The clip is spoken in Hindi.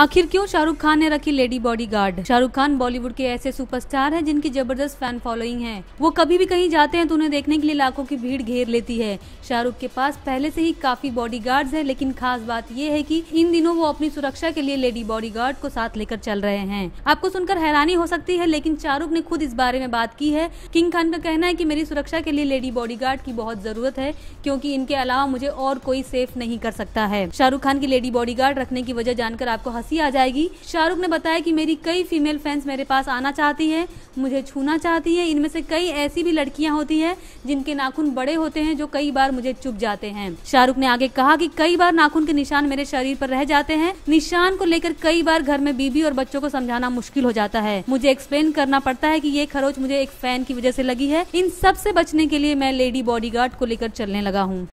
आखिर क्यों शाहरुख खान ने रखी लेडी बॉडीगार्ड शाहरुख खान बॉलीवुड के ऐसे सुपरस्टार हैं जिनकी जबरदस्त फैन फॉलोइंग है वो कभी भी कहीं जाते हैं तो उन्हें देखने के लिए लाखों की भीड़ घेर लेती है शाहरुख के पास पहले से ही काफी बॉडी गार्ड लेकिन खास बात ये है की इन दिनों वो अपनी सुरक्षा के लिए लेडी बॉडी को साथ लेकर चल रहे हैं आपको सुनकर हैरानी हो सकती है लेकिन शाहरुख ने खुद इस बारे में बात की है किंग खान का कहना है की मेरी सुरक्षा के लिए लेडी बॉडी की बहुत जरूरत है क्यूँकी इनके अलावा मुझे और कोई सेफ नहीं कर सकता है शाहरुख खान की लेडी बॉडीगार्ड रखने की वजह जानकर आपको वापसी आ जाएगी शाहरुख ने बताया कि मेरी कई फीमेल फैंस मेरे पास आना चाहती है मुझे छूना चाहती है इनमें से कई ऐसी भी लड़कियां होती है जिनके नाखून बड़े होते हैं जो कई बार मुझे चुप जाते हैं शाहरुख ने आगे कहा कि कई बार नाखून के निशान मेरे शरीर पर रह जाते हैं निशान को लेकर कई बार घर में बीबी और बच्चों को समझाना मुश्किल हो जाता है मुझे एक्सप्लेन करना पड़ता है की ये खरोच मुझे एक फैन की वजह से लगी है इन सब ऐसी बचने के लिए मैं लेडी बॉडी को लेकर चलने लगा हूँ